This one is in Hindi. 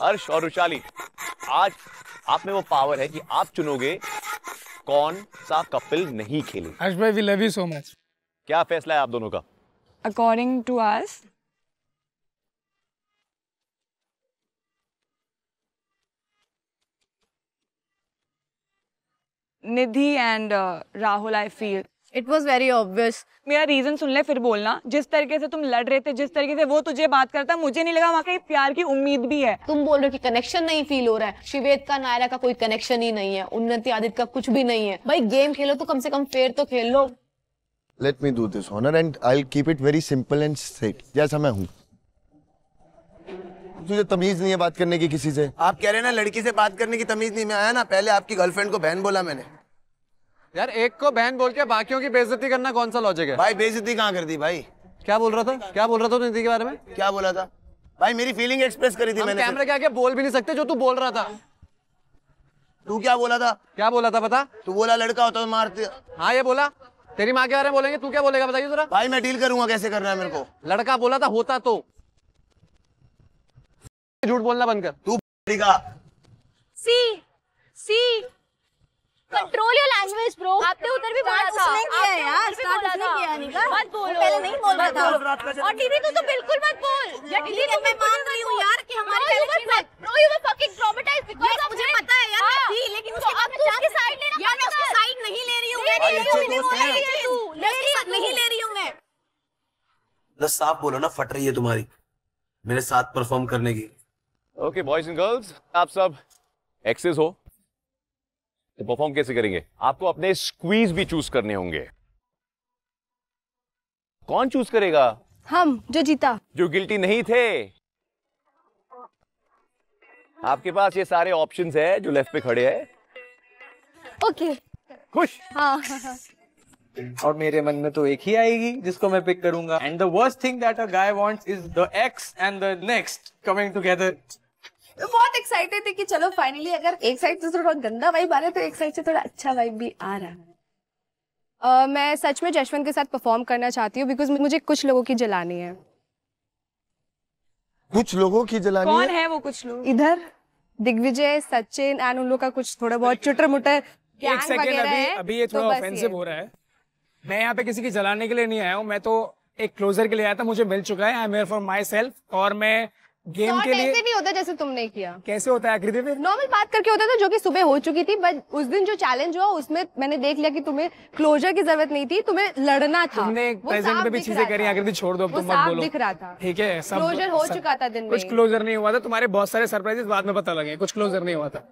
हर्ष और रुचाली आज आप में वो पावर है कि आप चुनोगे कौन सा कपिल नहीं खेले हर्ष भाई we love you so much क्या फैसला है आप दोनों का according to us Nidhi and uh, Rahul I feel it was very obvious मेरा रीजन सुन ले फिर बोलना जिस तरीके से तुम लड़ रहे थे जिस तरीके से वो तुझे बात करता मुझे नहीं लगा वहाँ कहीं प्यार की उम्मीद भी है तुम बोल रहे हो कि कनेक्शन नहीं फील हो रहा है शिवेद का नायरा का कोई कनेक्शन ही नहीं है उन्नति आदित्य का कुछ भी नहीं है भाई गेम खेलो तो कम से कम फेयर तो खेल लो let me do this honour and I keep it very simple and straight जैसा मैं हूँ तुझे तमीज नहीं है बात करने की किसी से आप कह रहे हैं ना लड़की से बात करने की तमीज नहीं मैं आया ना पहले आपकी गर्लफ्रेंड को बहन बोला मैंने यार एक को बहन बोल के बाकियों की बेइज्जती करना कौन सा लॉजिक है भाई बेइज्जती कहाँ कर दी भाई क्या बोल रहा था क्या बोल रहा था नीति के बारे में क्या बोला था भाई मेरी फीलिंग एक्सप्रेस करी थी मैंने कैमरे के आगे बोल भी नहीं सकते जो तू बोल रहा था तू क्या बोला था क्या बोला था पता तू बोला लड़का होता तो मारते हाँ ये बोला तेरी माँ के बारे में बोलेंगे तू क्या बोलेगा बताइए जरा भाई मैं डील करूंगा कैसे करना है मेरे को लड़का बोला था होता तो झूठ बोलना बंद कर तू see see control your language bro आपने उधर भी बोला था आपने यार स्टार्ट उसने किया नहीं का मत बोलो पहले नहीं बोल रहा था और टीवी तो तो बिल्कुल मत बोल या टीवी तो मैं मान रही हूं यार कि हमारे पहले की बात bro you were fucking traumatised because of मुझे पता है यार हाँ। थी लेकिन तो उसके बाद मैं चांस साइड ले रहा यार मैं उसकी साइड नहीं ले रही हूं तो मैं तो नहीं ले रही हूं नहीं ले रही हूं मैं बस साफ बोलो ना फट रही है तुम्हारी मेरे साथ परफॉर्म करने की ओके बॉयज एंड गर्ल्स आप सब एक्सेस हो तो परफॉर्म कैसे करेंगे आपको अपने स्क्वीज भी चूज करने होंगे कौन चूज करेगा हम जो जीता जो गिल्टी नहीं थे आपके पास ये सारे ऑप्शंस है जो लेफ्ट पे खड़े हैं ओके खुश हाँ, हाँ. और मेरे मन में तो एक ही आएगी जिसको मैं पिक करूंगा and the worst thing that a guy wants is the ex and the next coming together बहुत एक्साइटेड थी कि चलो फाइनली अगर एक साइड से थोड़ा गंदा वाइब आ रहा है तो एक साइड से थोड़ा अच्छा वाइब भी आ रहा है Uh, मैं सच में जशवंत के साथ परफॉर्म करना चाहती हूँ बिकॉज मुझे कुछ लोगों की जलानी है कुछ लोगों की जलानी कौन है है वो कुछ लोग इधर दिग्विजय सचिन एंड उन लोग का कुछ थोड़ा बहुत चुटर मुटर एक सेकेंड अभी अभी ये तो थोड़ा ऑफेंसिव तो हो रहा है मैं यहाँ पे किसी की जलाने के लिए नहीं आया हूँ मैं तो एक क्लोजर के लिए आया था मुझे मिल चुका है I am for myself और मैं गेम के लिए ऐसे नहीं होता जैसे तुमने किया कैसे होता है आकृति में नॉर्मल बात करके होता था तो जो कि सुबह हो चुकी थी बट उस दिन जो चैलेंज हुआ उसमें मैंने देख लिया कि तुम्हें क्लोजर की जरूरत नहीं थी तुम्हें लड़ना था तुमने प्रेजेंट में भी चीजें करी आकृति छोड़ दो तुम मत बोलो दिख रहा था ठीक है सब क्लोजर हो चुका था दिन में कुछ क्लोजर नहीं हुआ था तुम्हारे बहुत सारे सरप्राइजेस बाद में पता लगे कुछ क्लोजर नहीं हुआ था